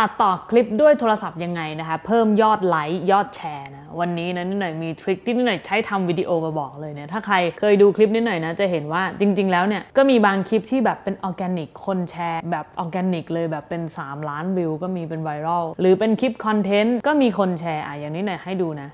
ตัดต่อคลิปด้วยโทรศัพท์ยังไงนะคะเพิ่มยอดไลค์ยอดแชร์นะวันนี้นะนิดหน่อยมีทริคที่นิดหน่อยใช้ทำวิดีโอมาบอกเลยเนี่ยถ้าใครเคยดูคลิปนิดหน่อยนะจะเห็นว่าจริงๆแล้วเนี่ยก็มีบางคลิปที่แบบเป็นออร์แกนิกคนแชร์ แบบออร์แกนิกเลยแบบเป็น3ล้านวิวก็มีเป็นไวรัลหรือเป็นคลิปคอนเทนต์ก็มีคนแชร์อ่ะอย่างนี้หน่อยให้ดูนะ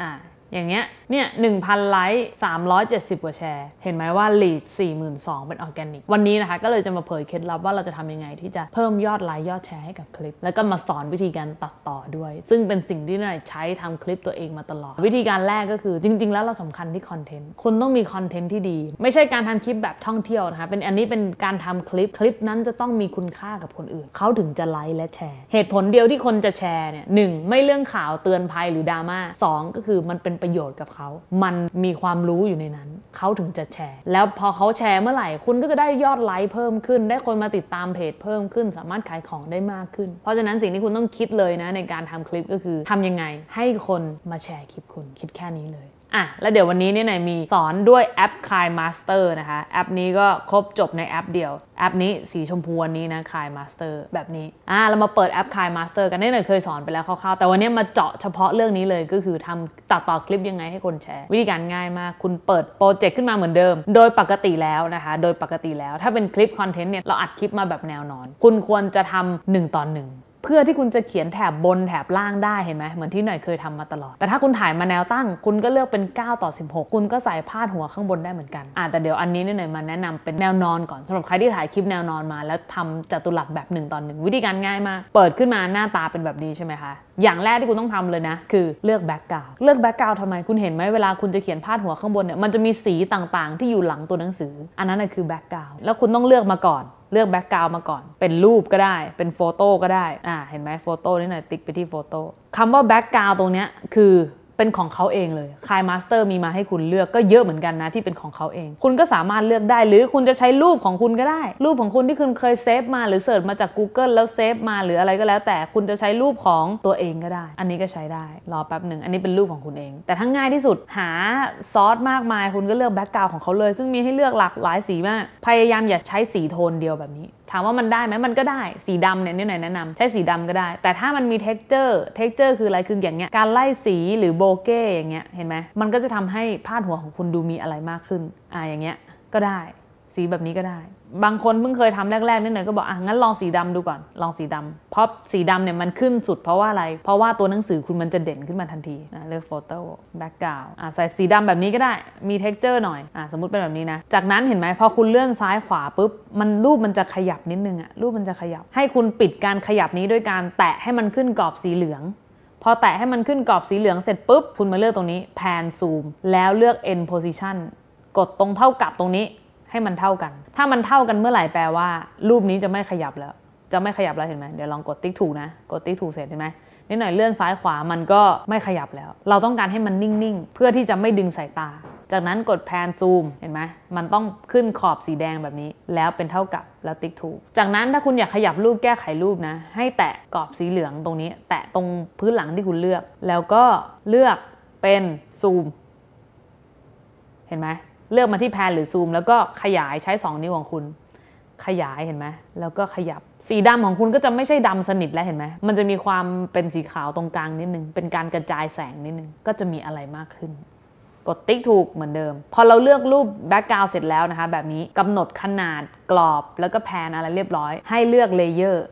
อ่าอย่างเงี้ยเนี่ยหนึ่งพันไลค์สามร้อยเจ็ดสิบกว่าแชร์ เห็นไหมว่าลีดสี่หมื่นสองเป็นออร์แกนิกวันนี้นะคะ ก็เลยจะมาเผยเคล็ดลับว่าเราจะทำยังไงที่จะเพิ่มยอดไลค์ ยอดแชร์ให้กับคลิปแล้วก็มาสอนวิธีการตัดต่อด้วย ซึ่งเป็นสิ่งที่นายใช้ทำคลิปตัวเองมาตลอด วิธีการแรกก็คือจริง ๆแล้วเราสำคัญที่คอนเทนต์คุณต้องมีคอนเทนต์ที่ดี ไม่ใช่การทำคลิปแบบท่องเที่ยวนะคะเป็นอันนี้เป็นการทำคลิปคลิปนั้นจะต้องมีคุณค่ากับคนอื่นเขาถึงจะไลค์และแชร์เหตุผลเดียวที่คนจะแชร์เนี่ยหไม่เรื่องข่าวเตือนภัยหรือดราม่าสก็คือมันเป็นประโยชน์กับเขา มันมีความรู้อยู่ในนั้น เขาถึงจะแชร์ แล้วพอเขาแชร์เมื่อไหร่ คุณก็จะได้ยอดไลค์เพิ่มขึ้น ได้คนมาติดตามเพจเพิ่มขึ้น สามารถขายของได้มากขึ้น เพราะฉะนั้นสิ่งที่คุณต้องคิดเลยนะ ในการทำคลิปก็คือ ทำยังไงให้คนมาแชร์คลิปคุณ คิดแค่นี้เลยอ่ะ แล้วเดี๋ยววันนี้เนี่ยนายมีสอนด้วยแอป k ายมาสเตอร์นะคะ แอปนี้ก็ครบจบในแอปเดียว แอปนี้สีชมพูวันนี้นะคายมาสเตอร์แบบนี้ อ่ะเรามาเปิดแอป k ายมาสเตอร์กันนี่นายเคยสอนไปแล้วคร่าวๆแต่วันนี้มาเจาะเฉพาะเรื่องนี้เลยก็คือทำตัดต่อคลิปยังไงให้คนแชร์ วิธีการง่ายมาก คุณเปิดโปรเจกต์ขึ้นมาเหมือนเดิม โดยปกติแล้วนะคะโดยปกติแล้วถ้าเป็นคลิปคอนเทนต์เนี่ยเราอัดคลิปมาแบบแนวนอน คุณควรจะทำหนึ่งต่อหนึ่งเพื่อที่คุณจะเขียนแถบบน แถบล่างได้เห็นไหมเหมือนที่หน่อยเคยทำมาตลอด แต่ถ้าคุณถ่ายมาแนวตั้งคุณก็เลือกเป็น 9 ต่อ 16 คุณก็ใส่พาดหัวข้างบนได้เหมือนกันอ่าแต่เดี๋ยวอันนี้นี่หน่อยมาแนะนำเป็นแนวนอนก่อนสำหรับใครที่ถ่ายคลิปแนวนอนมาแล้วทำจัตุรัสแบบ1ต่อ1วิธีการง่ายมากเปิดขึ้นมาหน้าตาเป็นแบบนี้ใช่ไหมคะอย่างแรกที่คุณต้องทำเลยนะ คือเลือกแบ็กกราวเลือกแบ็กกราวทำไม คุณเห็นไหมเวลาคุณจะเขียนพาดหัวข้างบนเนี่ยมันจะมีสีต่างๆ ที่อยู่หลังตัวหนังสือ อันนั้นคือแบ็กกราวแล้วคุณต้องเลือกมาก่อนเลือกแบ็กกราวมาก่อน เป็นรูปก็ได้ เป็นโฟโต้ก็ได้ อ่า เห็นไหมโฟโต้นิดหน่อยติ๊กไปที่โฟโต้คำว่าแบ็กกราวตรงเนี้ยคือเป็นของเขาเองเลยคายมาสเตอร์มีมาให้คุณเลือกก็เยอะเหมือนกันนะที่เป็นของเขาเอง คุณก็สามารถเลือกได้หรือคุณจะใช้รูปของคุณก็ได้ รูปของคุณที่คุณเคยเซฟมาหรือเสิร์ชมาจาก Google แล้วเซฟมาหรืออะไรก็แล้ว แต่คุณจะใช้รูปของตัวเองก็ได้ อันนี้ก็ใช้ได้ รอแป๊บหนึ่ง อันนี้เป็นรูปของคุณเอง แต่ทั้งง่ายที่สุดหาซอสมากมาย คุณก็เลือกแบ็กกราวของเขาเลย ซึ่งมีให้เลือกหลากหลายสีมากพยายามอย่าใช้สีโทนเดียวแบบนี้ถามว่ามันได้ไหมมันก็ได้ สีดำเนี่ยนี่หน่อยแนะนำ ใช้สีดำก็ได้ แต่ถ้ามันมี texture texture คืออะไรคืออย่างเงี้ย การไล่สีหรือโบเก้อย่างเงี้ย เห็นไหม มันก็จะทำให้พาดหัวของคุณดูมีอะไรมากขึ้น อ่าอย่างเงี้ย ก็ได้สีแบบนี้ก็ได้ บางคนเพิ่งเคยทำแรก ๆนิดหน่อยก็บอก อ่ะ งั้นลองสีดำดูก่อน ลองสีดำเพราะสีดำเนี่ยมันขึ้นสุดเพราะว่าอะไร เพราะว่าตัวหนังสือคุณมันจะเด่นขึ้นมาทันทีนะเลือกโฟโต้แบ็กกราวด์อ่ะใส่สีดำแบบนี้ก็ได้มีเท็กเจอร์หน่อยอ่ะสมมติเป็นแบบนี้นะ จากนั้นเห็นไหมพอคุณเลื่อนซ้ายขวาปุ๊บ มันรูปมันจะขยับนิดนึงอะรูปมันจะขยับ ให้คุณปิดการขยับนี้ด้วยการแตะให้มันขึ้นกรอบสีเหลือง พอแตะให้มันขึ้นกรอบสีเหลืองเสร็จปุ๊บคุณมาเลือกตรงนี้ แพนซูมแล้วเลือก end position กดตรงเท่ากับตรงนี้ให้มันเท่ากัน ถ้ามันเท่ากันเมื่อไหร่แปลว่า รูปนี้จะไม่ขยับแล้ว จะไม่ขยับแล้วเห็นไหม เดี๋ยวลองกดติ๊กถูกนะ กดติ๊กถูกเสร็จเห็นไหมนิดหน่อยเลื่อนซ้ายขวา มันก็ไม่ขยับแล้ว เราต้องการให้มันนิ่งๆ เพื่อที่จะไม่ดึงสายตา จากนั้นกดแพนซูมเห็นไหม มันต้องขึ้นขอบสีแดงแบบนี้ แล้วเป็นเท่ากับแล้วติ๊กถูก จากนั้นถ้าคุณอยากขยับรูปแก้ไขรูปนะ ให้แตะกรอบสีเหลืองตรงนี้ แตะตรงพื้นหลังที่คุณเลือก แล้วก็เลือกเป็นซูม เห็นไหมเลือกมาที่แพนหรือซูมแล้วก็ขยายใช้ 2 นิ้วของคุณ ขยายเห็นไหม แล้วก็ขยับสีดำของคุณก็จะไม่ใช่ดำสนิทแล้วเห็นไหม มันจะมีความเป็นสีขาวตรงกลางนิดนึง เป็นการกระจายแสงนิดนึง ก็จะมีอะไรมากขึ้น กดติ๊กถูกเหมือนเดิม พอเราเลือกรูปแบ็กกราวด์เสร็จแล้วนะคะแบบนี้กำหนดขนาดกรอบ แล้วก็แพนอะไรเรียบร้อย ให้เลือกเลเยอร์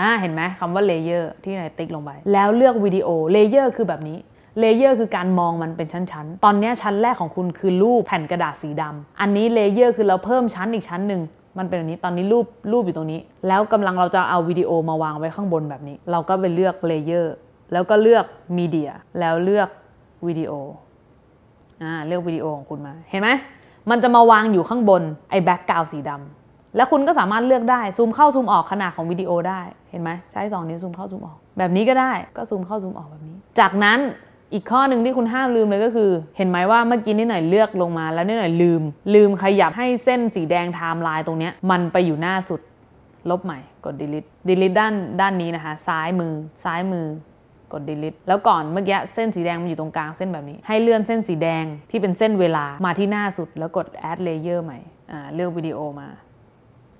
อ่าเห็นไหมคำว่าเลเยอร์ที่ไหนติ๊กลงไป แล้วเลือกวิดีโอเลเยอร์คือแบบนี้เลเยอร์คือการมองมันเป็นชั้นๆ ตอนนี้ชั้นแรกของคุณคือรูปแผ่นกระดาษสีดำ อันนี้เลเยอร์คือเราเพิ่มชั้นอีกชั้นหนึ่ง มันเป็นแบบนี้ ตอนนี้รูปรูปอยู่ตรงนี้ แล้วกำลังเราจะเอาวิดีโอมาวางไว้ข้างบนแบบนี้ เราก็ไปเลือกเลเยอร์ แล้วก็เลือกมีเดีย แล้วเลือกวิดีโออ่าเลือกวิดีโอของคุณมา เห็นไหม มันจะมาวางอยู่ข้างบนไอ้แบ็กกราวสีดำแล้วคุณก็สามารถเลือกได้ซูมเข้าซูมออกขนาดของวิดีโอได้ เห็นไหมใช้2นิ้วซูมเข้าซูมออกแบบนี้ก็ได้ ก็ซูมเข้าซูมออกแบบนี้จากนั้นอีกข้อหนึ่งที่คุณห้ามลืมเลยก็คือ เห็นไหมว่าเมื่อกี้นิดหน่อยเลือกลงมาแล้วนิดหน่อยลืม ลืมขยับให้เส้นสีแดงไทม์ไลน์ตรงนี้มันไปอยู่หน้าสุด ลบใหม่กด delete delete ด้านด้านนี้นะคะซ้ายมือซ้ายมือ กด delete แล้วก่อนเมื่อกี้เส้นสีแดงมันอยู่ตรงกลางเส้นแบบนี้ ให้เลื่อนเส้นสีแดงที่เป็นเส้นเวลามาที่หน้าสุด แล้วกด add layer ใหม่เลือกวิดีโอมา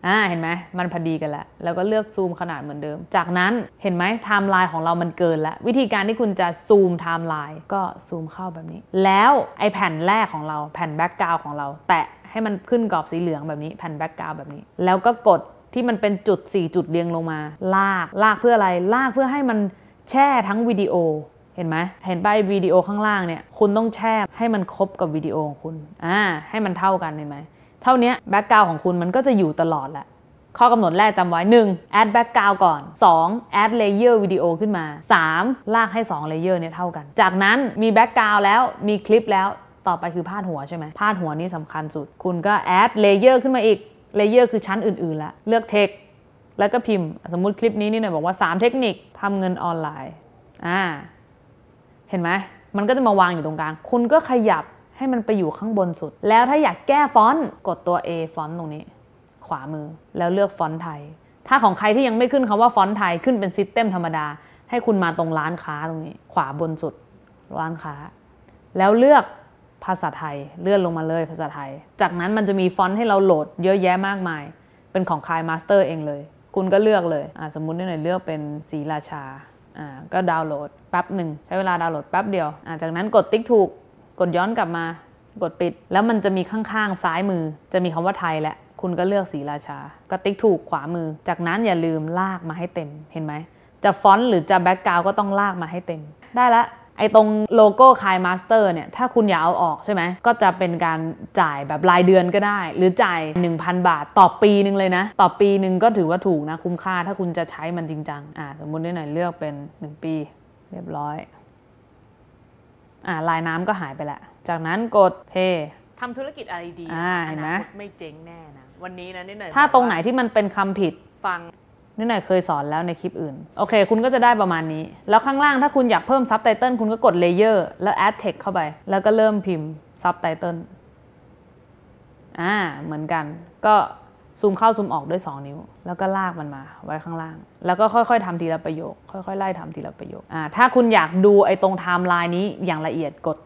อ่าเห็นไหมมันพอดีกันแล้วแล้วก็เลือกซูมขนาดเหมือนเดิม จากนั้นเห็นไหมไทม์ไลน์ของเรามันเกินแล้ววิธีการที่คุณจะซูมไทม์ไลน์ก็ซูมเข้าแบบนี้ แล้วไอแผ่นแรกของเราแผ่นแบ็กกราวของเรา แตะให้มันขึ้นกรอบสีเหลืองแบบนี้แผ่นแบ็กกราวแบบนี้ แล้วก็กดที่มันเป็นจุด 4 จุดเรียงลงมา ลากลากเพื่ออะไรลากเพื่อให้มันแช่ทั้งวิดีโอเห็นไหมเห็นป้ายวิดีโอข้างล่างเนี่ยคุณต้องแช่ให้มันครบกับวิดีโอของคุณอ่าให้มันเท่ากันเห็นไหมเท่านี้แบ็กกราวของคุณมันก็จะอยู่ตลอดแหละข้อกำหนดแรกจำไว้ 1. add b a แบ็กกราวก่อน 2. add เลเยอร์วิดีโอขึ้นมา 3. ลากให้2เลเยอร์เนี่ยเท่ากัน จากนั้นมีแบ็กกราวแล้วมีคลิปแล้วต่อไปคือพาดหัวใช่ไหมพาดหัวนี่สำคัญสุด คุณก็ add เลเยอร์ขึ้นมาอีกเลเยอร์คือชั้นอื่นๆ ละเลือกเท t แล้วก็พิมพ์สมมติคลิปนี้นี่หน่อยบอกว่า 3 เทคนิคทำเงินออนไลน์อ่าเห็นไหมมันก็จะมาวางอยู่ตรงกลางคุณก็ขยับให้มันไปอยู่ข้างบนสุด แล้วถ้าอยากแก้ฟอนต์ กดตัว A ฟอนต์ตรงนี้ ขวามือ แล้วเลือกฟอนต์ไทย ถ้าของใครที่ยังไม่ขึ้นคำว่าฟอนต์ไทย ขึ้นเป็นซิสเต็มธรรมดา ให้คุณมาตรงร้านค้าตรงนี้ ขวาบนสุดร้านค้า แล้วเลือกภาษาไทยเลื่อนลงมาเลยภาษาไทย จากนั้นมันจะมีฟอนต์ให้เราโหลด เยอะแยะมากมาย เป็นของคายมาสเตอร์เองเลย คุณก็เลือกเลยสมมุตินี่หน่อยเลือกเป็นสีราชาก็ดาวน์โหลดแป๊บหนึ่งใช้เวลาดาวน์โหลดแป๊บเดียว จากนั้นกดติ๊กถูกกดย้อนกลับมากดปิด แล้วมันจะมีข้างๆซ้ายมือ จะมีคำว่าไทยแหละคุณก็เลือกสีราชากระติกถูกขวามือ จากนั้นอย่าลืมลากมาให้เต็มเห็นไหมจะฟอนต์หรือจะแบ็กกราวก็ต้องลากมาให้เต็ม ได้ละ ไอตรงโลโก้คายมาสเตอร์เนี่ยถ้าคุณอยากเอาออกใช่ไหมก็จะเป็นการจ่ายแบบรายเดือนก็ได้หรือจ่าย 1,000 บาท ต่อปีหนึ่งเลยนะ ต่อปีหนึ่งก็ถือว่าถูกนะคุ้มค่าถ้าคุณจะใช้มันจริงจังอ่าสมมุติได้หน่อยเลือกเป็น 1 ปีเรียบร้อยอ่า ลายน้ำก็หายไปละ จากนั้นกดเ a y ทำธุรกิจอะไรดีอ่าเห็นไหมไม่เจ๊งแน่นะ วันนี้นะนิดหน่อย ถ้าตรงไหนที่มันเป็นคำผิด ฟังนิดหน่อยเคยสอนแล้วในคลิปอื่น โอเค คุณก็จะได้ประมาณนี้ แล้วข้างล่างถ้าคุณอยากเพิ่มซับไตเติลคุณก็กดเลเยอร์แล้ว add text เข้าไป แล้วก็เริ่มพิมพ์ซับไตเติลอ่า เหมือนกันก็ซูมเข้า ซูมออกด้วย 2 นิ้ว แล้วก็ลากมันมาไว้ข้างล่าง แล้วก็ค่อย ๆ ทำทีละประโยค ค่อย ๆไล่ทำทีละประโยคอ่าถ้าคุณอยากดูไอ้ตรงไทม์ไลน์นี้อย่างละเอียดกด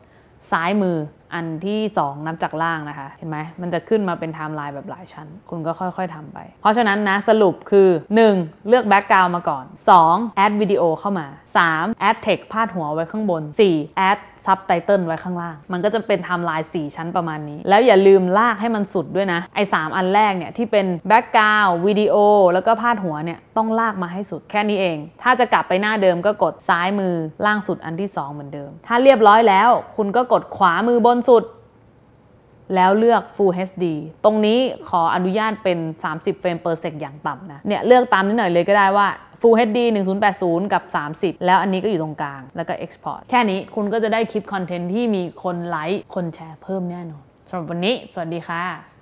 ซ้ายมืออันที่ 2นับจากล่างนะคะ เห็นไหมมันจะขึ้นมาเป็นไทม์ไลน์แบบหลายชั้น คุณก็ค่อย ๆทำไป เพราะฉะนั้นนะ สรุปคือ 1. เลือกแบ็กกราวมาก่อน 2. แอดวิดีโอเข้ามา 3. แอดเทคพาดหัวไว้ข้างบน 4. แอดซับไตเติลไว้ข้างล่าง มันก็จะเป็นไทม์ไลน์4ชั้นประมาณนี้ แล้วอย่าลืมลากให้มันสุดด้วยนะ ไอ้ 3 อันแรกเนี่ย ที่เป็นแบ็กกราวด์วิดีโอ แล้วก็พาดหัวเนี่ย ต้องลากมาให้สุดแค่นี้เอง ถ้าจะกลับไปหน้าเดิมก็กดซ้ายมือล่างสุดอันที่ 2 เหมือนเดิม ถ้าเรียบร้อยแล้ว คุณก็กดขวามือบนสุดแล้วเลือก Full HD ตรงนี้ขออนุญาตเป็น 30 เฟรมเอร์เซกอย่างต่ำนะ เนี่ยเลือกตามนิดหน่อยเลยก็ได้ว่า Full HD 1080 กับ 30 แล้วอันนี้ก็อยู่ตรงกลาง แล้วก็ Export แค่นี้คุณก็จะได้คลิปคอนเทนต์ที่มีคนไลค์ คนแชร์เพิ่มแน่นอนสำหรับวันนี้สวัสดีค่ะ